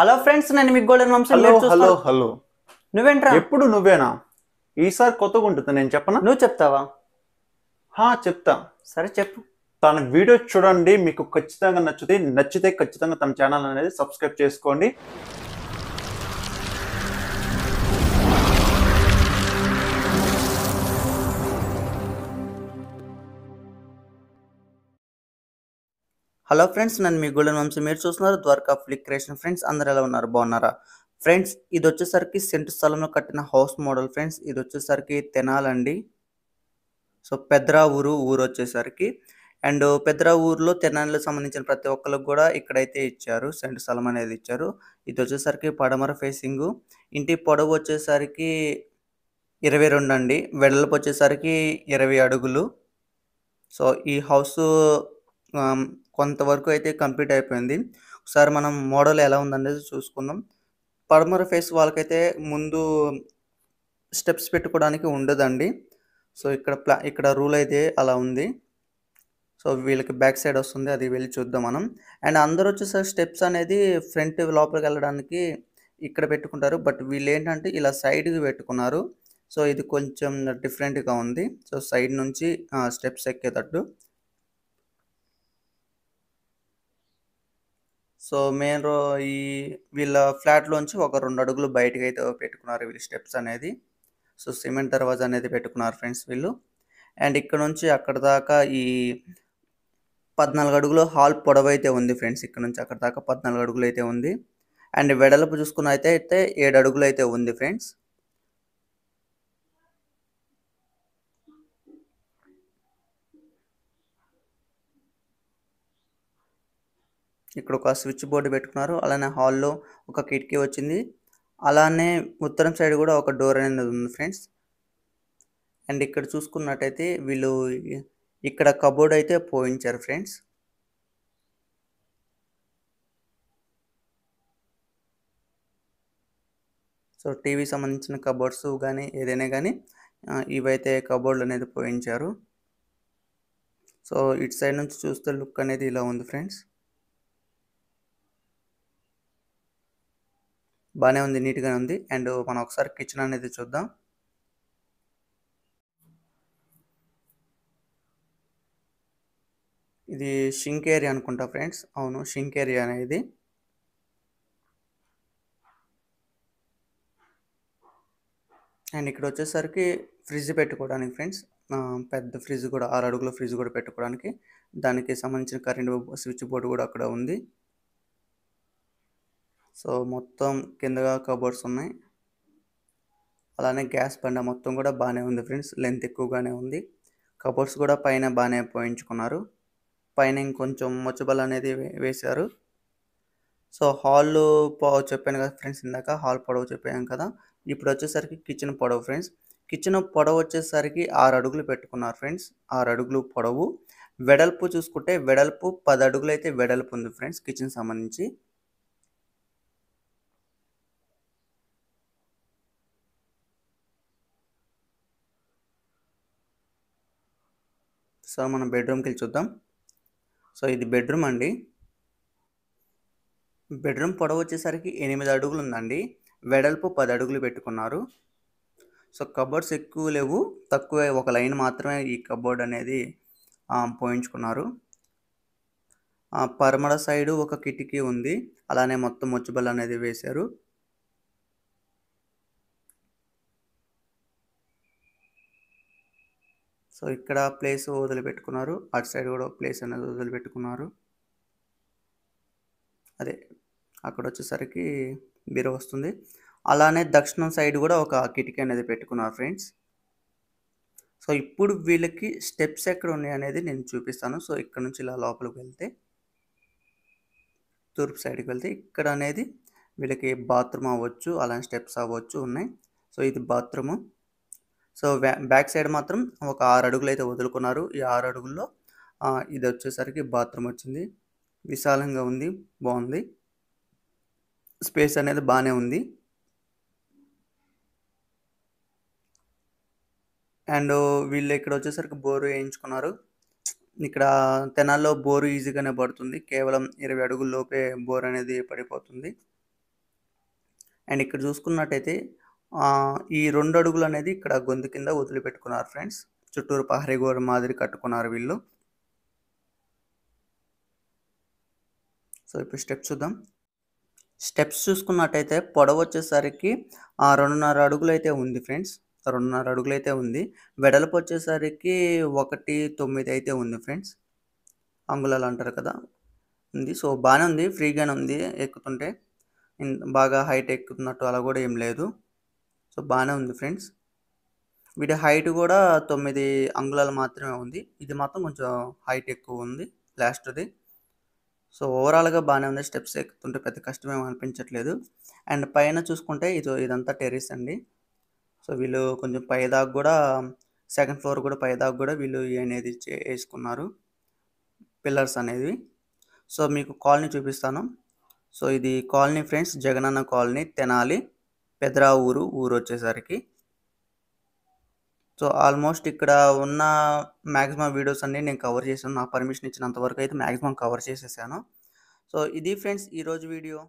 hello friends నేను మీకు golden వంశం హలో హలో హలో నువ్వేంట్రా ఎప్పుడు నువ్వేనా ఈసారి కొత్తగా ఉంటుంది నేను చెప్పనా నువ్వు చెప్తావా హా చెప్తా సరే చెప్పు తన వీడియో చూడండి మీకు ఖచ్చితంగా నచ్చితే నచ్చితే ఖచ్చితంగా తన ఛానల్ అనేది సబ్స్క్రైబ్ చేసుకోండి హలో ఫ్రెండ్స్ నన్ను మీ గోల్డెన్ వంశం మీరు చూస్తున్నారు ద్వారకా ఫ్లిక్ క్రియేషన్ ఫ్రెండ్స్ అందరు ఎలా ఉన్నారు బాగున్నారా ఫ్రెండ్స్ ఇది వచ్చేసరికి సెంటు స్థలంలో కట్టిన హౌస్ మోడల్ ఫ్రెండ్స్ ఇది వచ్చేసరికి తెనాలండి సో పెద్రా ఊరు ఊరు వచ్చేసరికి అండ్ పెద్రా ఊర్లో తెనాలకు సంబంధించిన ప్రతి ఒక్కరికి కూడా ఇక్కడైతే ఇచ్చారు సెంటు స్థలం అనేది ఇచ్చారు ఇది వచ్చేసరికి పడమర ఫేసింగు ఇంటి పొడవు వచ్చేసరికి ఇరవై రెండు అండి వెడల్పు వచ్చేసరికి ఇరవై అడుగులు సో ఈ హౌస్ కొంతవరకు అయితే కంప్లీట్ అయిపోయింది ఒకసారి మనం మోడల్ ఎలా ఉందనేది చూసుకుందాం పడమర ఫేస్ వాళ్ళకైతే ముందు స్టెప్స్ పెట్టుకోవడానికి ఉండదండి సో ఇక్కడ ప్లా ఇక్కడ రూల్ అయితే అలా ఉంది సో వీళ్ళకి బ్యాక్ సైడ్ వస్తుంది అది వెళ్ళి చూద్దాం మనం అండ్ అందరూ వచ్చేసరి స్టెప్స్ అనేది ఫ్రంట్ లోపలికి వెళ్ళడానికి ఇక్కడ పెట్టుకుంటారు బట్ వీళ్ళు ఏంటంటే ఇలా సైడ్కి పెట్టుకున్నారు సో ఇది కొంచెం డిఫరెంట్గా ఉంది సో సైడ్ నుంచి స్టెప్స్ ఎక్కేటట్టు సో మెయిన్ రో ఈ వీళ్ళ ఫ్లాట్లోంచి ఒక రెండు అడుగులు బయటకు అయితే పెట్టుకున్నారు వీళ్ళు స్టెప్స్ అనేది సో సిమెంట్ దర్వాజా అనేది పెట్టుకున్నారు ఫ్రెండ్స్ వీళ్ళు అండ్ ఇక్కడ నుంచి అక్కడ దాకా ఈ పద్నాలుగు అడుగులు హాల్ పొడవ అయితే ఉంది ఫ్రెండ్స్ ఇక్కడ నుంచి అక్కడ దాకా పద్నాలుగు అడుగులు అయితే ఉంది అండ్ వెడల్పు చూసుకున్న అయితే అయితే ఏడు అడుగులు అయితే ఉంది ఫ్రెండ్స్ ఇక్కడ ఒక స్విచ్ బోర్డు పెట్టుకున్నారు అలానే హాల్లో ఒక కిటికీ వచ్చింది అలానే ఉత్తరం సైడ్ కూడా ఒక డోర్ అనేది ఉంది ఫ్రెండ్స్ అండ్ ఇక్కడ చూసుకున్నట్టయితే వీళ్ళు ఇక్కడ కబోర్డ్ అయితే పోయించారు ఫ్రెండ్స్ సో టీవీ సంబంధించిన కబోర్డ్స్ కానీ ఏదైనా కానీ ఇవైతే కబోర్డ్లు అనేది పోయించారు సో ఇటు సైడ్ నుంచి చూస్తే లుక్ అనేది ఇలా ఉంది ఫ్రెండ్స్ బాగానే ఉంది నీట్గానే ఉంది అండ్ మనం ఒకసారి కిచెన్ అనేది చూద్దాం ఇది షింక్ ఏరియా అనుకుంటా ఫ్రెండ్స్ అవును షింక్ ఏరియా అనేది అండ్ ఇక్కడ వచ్చేసరికి ఫ్రిడ్జ్ పెట్టుకోవడానికి ఫ్రెండ్స్ పెద్ద ఫ్రిడ్జ్ కూడా ఆరు అడుగుల ఫ్రిడ్జ్ కూడా పెట్టుకోవడానికి దానికి సంబంధించిన కరెంట్ స్విచ్ బోర్డు కూడా అక్కడ ఉంది సో మొత్తం కిందగా కబోర్డ్స్ ఉన్నాయి అలానే గ్యాస్ బండ మొత్తం కూడా బాగానే ఉంది ఫ్రెండ్స్ లెంత్ ఎక్కువగానే ఉంది కబోర్డ్స్ కూడా పైన బాగానే పోయించుకున్నారు పైన ఇంకొంచెం మొచ్చబల్ అనేది వేశారు సో హాల్ పొడవు చెప్పాను కదా ఫ్రెండ్స్ ఇందాక హాల్ పొడవు చెప్పాను కదా ఇప్పుడు వచ్చేసరికి కిచెన్ పొడవు ఫ్రెండ్స్ కిచెన్ పొడవు వచ్చేసరికి ఆరు అడుగులు పెట్టుకున్నారు ఫ్రెండ్స్ ఆరు అడుగులు పొడవు వెడల్పు చూసుకుంటే వెడల్పు పది అడుగులు అయితే వెడల్పు ఉంది ఫ్రెండ్స్ కిచెన్ సంబంధించి సో మనం బెడ్రూమ్కి వెళ్ళి చూద్దాం సో ఇది బెడ్రూమ్ అండి బెడ్రూమ్ పొడవు వచ్చేసరికి ఎనిమిది అడుగులు ఉందండి వెడల్పు పది అడుగులు పెట్టుకున్నారు సో కబోర్డ్స్ ఎక్కువ లేవు తక్కువ ఒక లైన్ మాత్రమే ఈ కబోర్డ్ అనేది పోయించుకున్నారు పరమడ సైడు ఒక కిటికీ ఉంది అలానే మొత్తం ముచ్చుబల్ అనేది వేశారు సో ఇక్కడ ప్లేస్ వదిలిపెట్టుకున్నారు అటు సైడ్ కూడా ప్లేస్ అనేది వదిలిపెట్టుకున్నారు అదే అక్కడ వచ్చేసరికి బీర వస్తుంది అలానే దక్షిణం సైడ్ కూడా ఒక కిటికీ అనేది పెట్టుకున్నారు ఫ్రెండ్స్ సో ఇప్పుడు వీళ్ళకి స్టెప్స్ ఎక్కడ ఉన్నాయి అనేది నేను చూపిస్తాను సో ఇక్కడ నుంచి ఇలా లోపలికి వెళ్తే తూర్పు సైడ్కి వెళ్తే ఇక్కడ అనేది వీళ్ళకి బాత్రూమ్ అవ్వచ్చు అలానే స్టెప్స్ అవ్వచ్చు ఉన్నాయి సో ఇది బాత్రూము సో బ్యాక్ సైడ్ మాత్రం ఒక ఆరు అడుగులు అయితే వదులుకున్నారు ఈ ఆరు అడుగుల్లో ఇది వచ్చేసరికి బాత్రూమ్ వచ్చింది విశాలంగా ఉంది బాగుంది స్పేస్ అనేది బాగానే ఉంది అండ్ వీళ్ళు ఇక్కడ వచ్చేసరికి బోరు వేయించుకున్నారు ఇక్కడ తెనాల్లో బోరు ఈజీగానే పడుతుంది కేవలం ఇరవై అడుగుల లోపే బోర్ అనేది పడిపోతుంది అండ్ ఇక్కడ చూసుకున్నట్టయితే ఈ రెండు అడుగులు అనేది ఇక్కడ గొంతు కింద వదిలిపెట్టుకున్నారు ఫ్రెండ్స్ చుట్టూరు పహరీ గోడ మాదిరి కట్టుకున్నారు వీళ్ళు సో ఇప్పుడు స్టెప్స్ చూద్దాం స్టెప్స్ చూసుకున్నట్టయితే పొడవు వచ్చేసరికి రెండున్నర అడుగులు అయితే ఉంది ఫ్రెండ్స్ రెండున్నర అడుగులు అయితే ఉంది వెడల్పు వచ్చేసరికి ఒకటి తొమ్మిది అయితే ఉంది ఫ్రెండ్స్ అంగుళాలు అంటారు కదా ఉంది సో బాగానే ఉంది ఫ్రీగానే ఉంది ఎక్కుతుంటే బాగా హైట్ ఎక్కుతున్నట్టు అలా కూడా ఏం లేదు సో బాగానే ఉంది ఫ్రెండ్స్ వీటి హైట్ కూడా తొమ్మిది అంగుళాలు మాత్రమే ఉంది ఇది మాత్రం కొంచెం హైట్ ఎక్కువ ఉంది లాస్ట్ది సో ఓవరాల్గా బాగానే ఉంది స్టెప్స్ ఎక్కుతుంటే పెద్ద కష్టమేమి అనిపించట్లేదు అండ్ పైన చూసుకుంటే ఇది ఇదంతా టెర్రీస్ అండి సో వీళ్ళు కొంచెం పైదాకా కూడా సెకండ్ ఫ్లోర్ కూడా పైదాకా కూడా వీళ్ళు అనేది వేసుకున్నారు పిల్లర్స్ అనేవి సో మీకు కాలనీ చూపిస్తాను సో ఇది colony friends Jagananna colony Tenali పెదరా ఊరు ఊరు వచ్చేసరికి సో ఆల్మోస్ట్ ఇక్కడ ఉన్న మ్యాక్సిమం వీడియోస్ అన్నీ నేను కవర్ చేశాను నా పర్మిషన్ ఇచ్చినంత వరకు అయితే మ్యాక్సిమం కవర్ చేసేసాను సో ఇది ఫ్రెండ్స్ ఈరోజు వీడియో